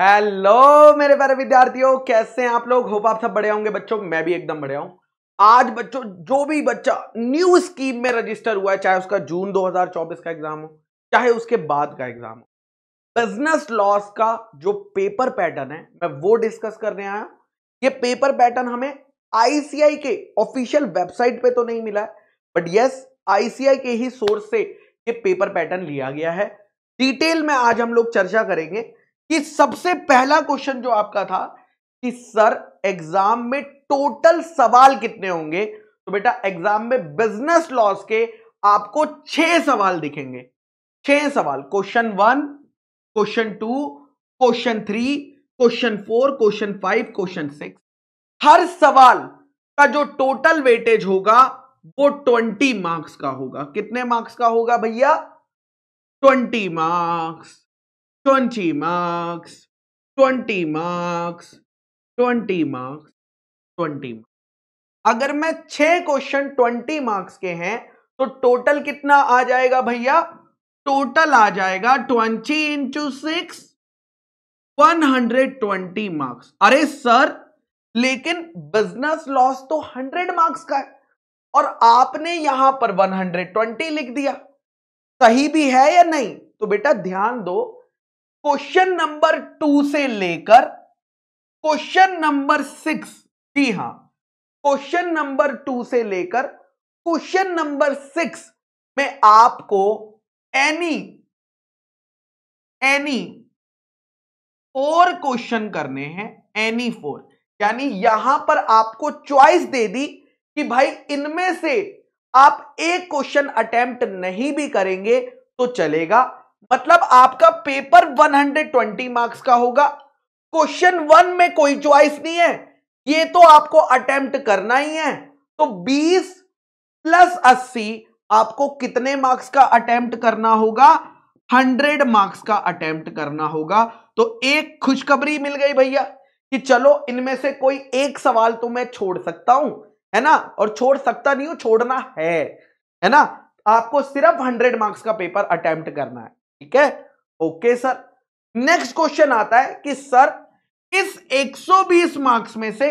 hello मेरे प्यारे विद्यार्थियों कैसे हैं आप लोग होप आप सब बड़े होंगे बच्चों मैं भी एकदम बड़े हूं आज बच्चों जो भी बच्चा न्यू स्कीम में रजिस्टर हुआ है चाहे उसका जून 2024 का एग्जाम हो चाहे उसके बाद का एग्जाम हो बिजनेस लॉस का जो पेपर पैटर्न है मैं वो डिस्कस करने आया ये पेपर पैटर्न हमें आईसीआई के ऑफिशियल वेबसाइट पे तो नहीं मिला है बट यस आईसीआई के ही सोर्स से ये पेपर पैटर्न लिया गया है डिटेल में आज हम लोग चर्चा करेंगे कि सबसे पहला क्वेश्चन जो आपका था कि सर एग्जाम में टोटल सवाल कितने होंगे तो बेटा एग्जाम में बिजनेस लॉस के आपको छह सवाल दिखेंगे छह सवाल question one question two question three question four question five question six हर सवाल का जो टोटल वेटेज होगा वो ट्वेंटी मार्क्स का होगा कितने मार्क्स का होगा भैया twenty marks 20 marks 20 marks 20 marks 20 अगर मैं छह क्वेश्चन 20 मार्क्स के हैं तो टोटल कितना आ जाएगा भैया टोटल आ जाएगा 20 इंटू सिक्स वन मार्क्स अरे सर लेकिन बिजनेस लॉस तो 100 मार्क्स का है और आपने यहां पर 120 लिख दिया सही भी है या नहीं तो बेटा ध्यान दो क्वेश्चन नंबर टू से लेकर क्वेश्चन नंबर सिक्स जी हां क्वेश्चन नंबर टू से लेकर क्वेश्चन नंबर सिक्स में आपको एनी एनी फोर क्वेश्चन करने हैं एनी फोर यानी यहां पर आपको चॉइस दे दी कि भाई इनमें से आप एक क्वेश्चन अटेम्प्ट नहीं भी करेंगे तो चलेगा मतलब आपका पेपर 120 मार्क्स का होगा क्वेश्चन वन में कोई चॉइस नहीं है ये तो आपको अटेम्प्ट करना ही है तो 20 प्लस 80 आपको कितने मार्क्स का अटेम्प्ट करना होगा 100 मार्क्स का अटेम्प्ट करना होगा तो एक खुशखबरी मिल गई भैया कि चलो इनमें से कोई एक सवाल तो मैं छोड़ सकता हूं है ना और छोड़ सकता नहीं हूं छोड़ना है है ना आपको सिर्फ 100 मार्क्स का पेपर अटेम्प्ट करना है ठीक है ओके सर नेक्स्ट क्वेश्चन आता है कि सर इस 120 मार्क्स में से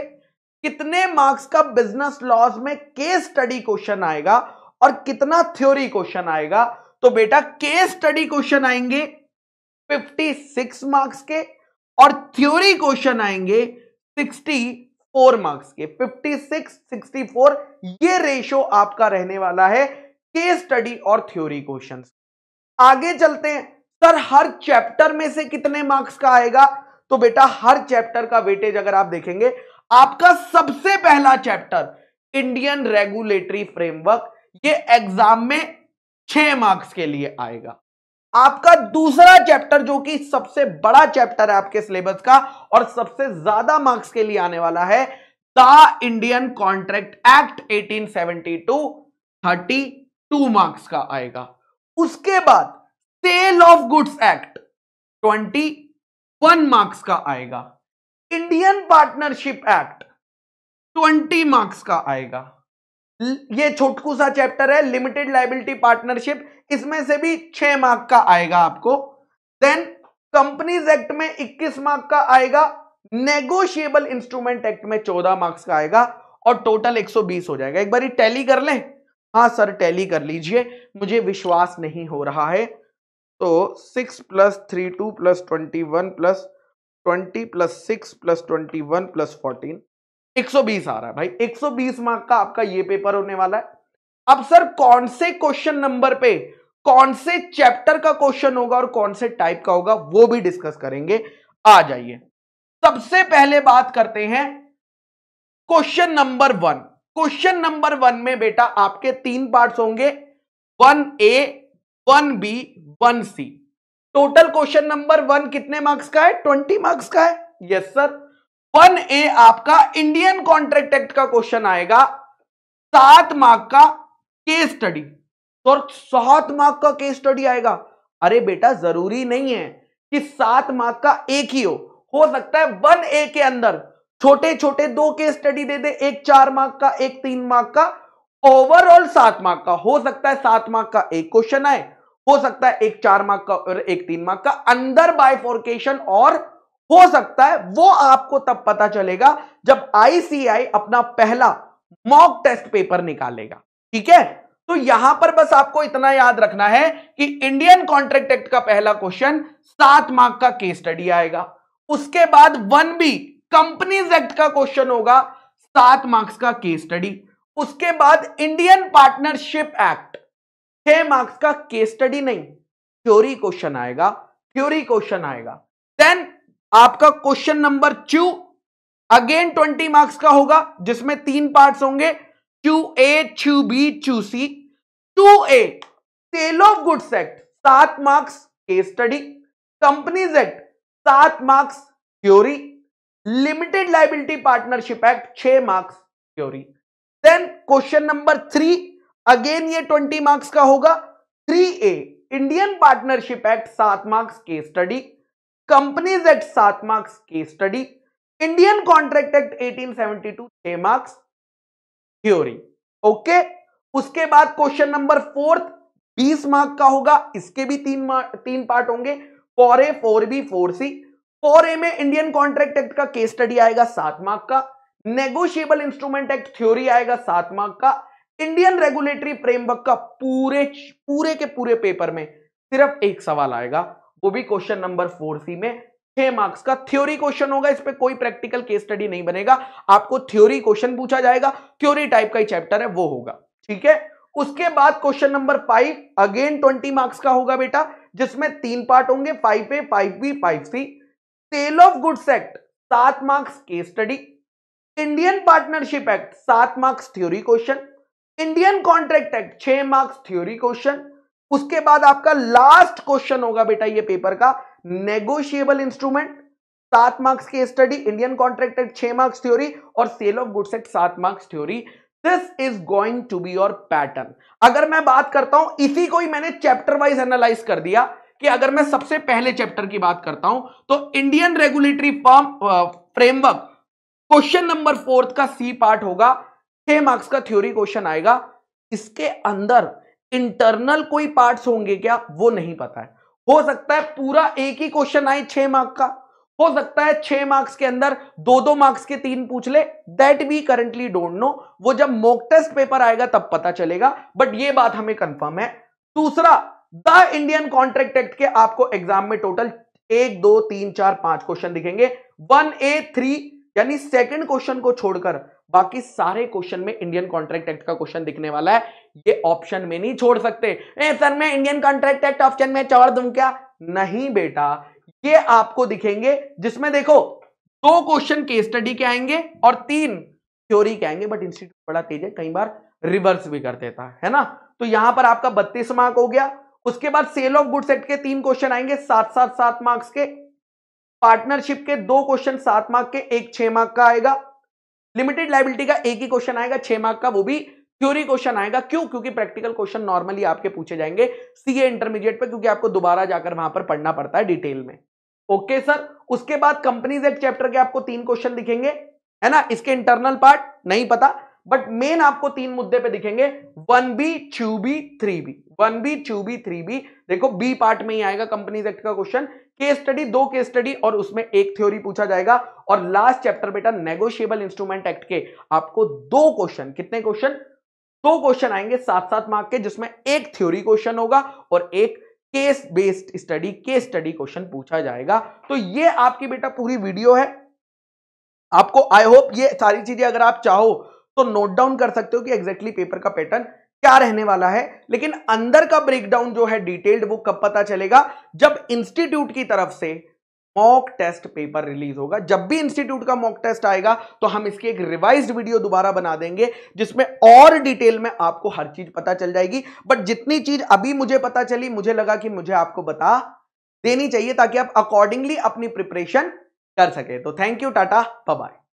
कितने मार्क्स का बिजनेस लॉस में केस स्टडी क्वेश्चन आएगा और कितना थ्योरी क्वेश्चन आएगा तो बेटा केस स्टडी क्वेश्चन आएंगे 56 मार्क्स के और थ्योरी क्वेश्चन आएंगे 64 मार्क्स के 56 64 ये रेशो आपका रहने वाला है केस स्टडी और थ्योरी क्वेश्चन आगे चलते हैं सर हर चैप्टर में से कितने मार्क्स का आएगा तो बेटा हर चैप्टर का वेटेज अगर आप देखेंगे आपका सबसे पहला चैप्टर इंडियन रेगुलेटरी फ्रेमवर्क ये एग्जाम में छह मार्क्स के लिए आएगा आपका दूसरा चैप्टर जो कि सबसे बड़ा चैप्टर है आपके सिलेबस का और सबसे ज्यादा मार्क्स के लिए आने वाला है the Indian contract act 1872 32 marks का आएगा उसके बाद sale of goods act twenty one marks का आएगा Indian partnership act twenty marks का आएगा ये छोटकू सा चैप्टर है लिमिटेड लाइबिलिटी पार्टनरशिप इसमें से भी छह मार्क का आएगा आपको देन कंपनीज एक्ट में 21 मार्क का आएगा नेगोशिएबल इंस्ट्रूमेंट एक्ट में 14 मार्क्स का आएगा और टोटल 120 हो जाएगा एक बार टैली कर लें हाँ सर टैली कर लीजिए मुझे विश्वास नहीं हो रहा है तो six plus three two plus twenty one plus twenty plus six plus twenty one plus fourteen एक सौ बीस आ रहा है भाई एक सौ बीस मार्क का आपका ये पेपर होने वाला है अब सर कौन से क्वेश्चन नंबर पे कौन से चैप्टर का क्वेश्चन होगा और कौन से टाइप का होगा वो भी डिस्कस करेंगे आ जाइए सबसे पहले बात करते हैं question number one question number one में बेटा आपके तीन पार्ट्स होंगे one A one B one C total question number one कितने मार्क्स का है ट्वेंटी मार्क्स का है यस सर वन ए आपका इंडियन कॉन्ट्रैक्ट एक्ट का क्वेश्चन आएगा सात मार्क का केस स्टडी तो सात मार्क का केस स्टडी आएगा अरे बेटा जरूरी नहीं है कि सात मार्क का एक ही हो हो सकता है वन ए के अंदर छोटे छोटे दो केस स्टडी दे दे एक चार मार्क का एक तीन मार्क का ओवरऑल सात मार्क का हो सकता है सात मार्क का एक क्वेश्चन आए हो सकता है एक चार मार्क का और एक तीन मार्क का अंदर बायफोर्केशन और हो सकता है वो आपको तब पता चलेगा जब आईसीआई अपना पहला मॉक टेस्ट पेपर निकालेगा ठीक है तो यहां पर बस आपको इतना याद रखना है कि इंडियन कॉन्ट्रैक्ट एक्ट का पहला क्वेश्चन सात मार्क का केस स्टडी आएगा उसके बाद वन बी कंपनीज एक्ट का क्वेश्चन होगा सात मार्क्स का केस स्टडी उसके बाद इंडियन पार्टनरशिप एक्ट छह मार्क्स का केस स्टडी नहीं थ्योरी क्वेश्चन आएगा थ्योरी क्वेश्चन आएगा देन आपका question number two again twenty marks का होगा जिसमें तीन पार्ट्स होंगे two A two B two C two A sale of goods act सात marks case study companies act सात marks theory limited liability partnership act छह marks theory then question number three again ये twenty marks का होगा three A Indian partnership act सात marks case study companies act सात marks case study Indian contract act 1872 छह marks theory okay उसके बाद question number fourth बीस mark का होगा इसके भी तीन तीन पार्ट होंगे four A four B four C four A में इंडियन कॉन्ट्रैक्ट एक्ट का केस स्टडी आएगा सात मार्क का नेगोशिएबल इंस्ट्रूमेंट एक्ट थ्योरी आएगा सात मार्क का इंडियन रेगुलेटरी फ्रेमवर्क का पूरे पूरे के पूरे पेपर में सिर्फ एक सवाल आएगा वो भी क्वेश्चन नंबर फोर सी में छह मार्क्स का थ्योरी क्वेश्चन होगा इस पर कोई प्रैक्टिकल केस स्टडी नहीं बनेगा आपको थ्योरी क्वेश्चन पूछा जाएगा थ्योरी टाइप का ही चैप्टर है वो होगा ठीक है उसके बाद question number five again twenty marks का होगा बेटा जिसमें तीन पार्ट होंगे five A five B five C sale of goods act सात marks case study Indian partnership act सात marks theory question Indian contract act छह मार्क्स थ्योरी क्वेश्चन उसके बाद आपका लास्ट क्वेश्चन होगा बेटा ये पेपर का नेगोशिएबल इंस्ट्रूमेंट सात marks case study Indian contract act छह मार्क्स थ्योरी और सेल ऑफ गुड्स एक्ट सात marks theory this is going to be your pattern अगर मैं बात करता हूं इसी को ही मैंने चैप्टर वाइज एनालाइज कर दिया कि अगर मैं सबसे पहले चैप्टर की बात करता हूं तो Indian regulatory form framework question number fourth का सी पार्ट होगा छह मार्क्स का थ्योरी क्वेश्चन आएगा इसके अंदर इंटरनल कोई पार्ट्स होंगे क्या वो नहीं पता है हो सकता है पूरा एक ही क्वेश्चन आए छह मार्क का हो सकता है छह मार्क्स के अंदर दो दो मार्क्स के तीन पूछ ले that B currently don't know वो जब मोक टेस्ट पेपर आएगा तब पता चलेगा बट ये बात हमें कंफर्म है दूसरा द इंडियन कॉन्ट्रैक्ट एक्ट के आपको एग्जाम में टोटल एक दो तीन चार पांच क्वेश्चन दिखेंगे वन ए थ्री यानी सेकंड क्वेश्चन को छोड़कर बाकी सारे क्वेश्चन में इंडियन कॉन्ट्रैक्ट एक्ट का क्वेश्चन दिखने वाला है ये ऑप्शन में नहीं छोड़ सकते ए सर मैं इंडियन कॉन्ट्रैक्ट एक्ट ऑप्शन में छोड़ दूं क्या नहीं बेटा ये आपको दिखेंगे जिसमें देखो दो क्वेश्चन के स्टडी के आएंगे और तीन थ्योरी के आएंगे बट इंस्टीट्यूट बड़ा तेज है कई बार रिवर्स भी कर देता है ना तो यहां पर आपका बत्तीस मार्क हो गया उसके बाद सेल ऑफ गुड सेट के तीन क्वेश्चन आएंगे सात सात सात मार्क्स के पार्टनरशिप के दो क्वेश्चन सात मार्क के एक छह मार्क का आएगा लिमिटेड लाइबिलिटी का एक ही क्वेश्चन आएगा छह मार्क का वो भी थ्योरी क्वेश्चन आएगा क्यों क्योंकि प्रैक्टिकल क्वेश्चन नॉर्मली आपके पूछे जाएंगे सीए इंटरमीडिएट पर क्योंकि आपको दोबारा जाकर वहां पर पढ़ना पड़ता है डिटेल में ओके okay, सर उसके बाद कंपनीज एक्ट चैप्टर के आपको तीन क्वेश्चन दिखेंगे है ना इसके इंटरनल पार्ट नहीं पता बट मेन आपको तीन मुद्दे पे दिखेंगे one B two B three B one B two B three B देखो बी पार्ट में ही आएगा कंपनीज एक्ट का क्वेश्चन केस स्टडी दो केस स्टडी और उसमें एक थ्योरी पूछा जाएगा और लास्ट चैप्टर बेटा नेगोशिएबल इंस्ट्रूमेंट एक्ट के आपको दो क्वेश्चन कितने क्वेश्चन दो क्वेश्चन आएंगे सात सात मार्क के जिसमें एक थ्योरी क्वेश्चन होगा और एक case based study case study question पूछा जाएगा तो ये आपकी बेटा पूरी वीडियो है आपको आई होप ये सारी चीजें अगर आप चाहो तो नोट डाउन कर सकते हो कि एग्जैक्टली exactly पेपर का पैटर्न क्या रहने वाला है लेकिन अंदर का ब्रेकडाउन जो है डिटेल्ड वो कब पता चलेगा जब इंस्टीट्यूट की तरफ से मॉक टेस्ट पेपर रिलीज होगा जब भी इंस्टीट्यूट का मॉक टेस्ट आएगा तो हम इसकी एक रिवाइज्ड वीडियो दोबारा बना देंगे जिसमें और डिटेल में आपको हर चीज पता चल जाएगी बट जितनी चीज अभी मुझे पता चली मुझे लगा कि मुझे आपको बता देनी चाहिए ताकि आप अकॉर्डिंगली अपनी प्रिपरेशन कर सके तो थैंक यू टाटा बाय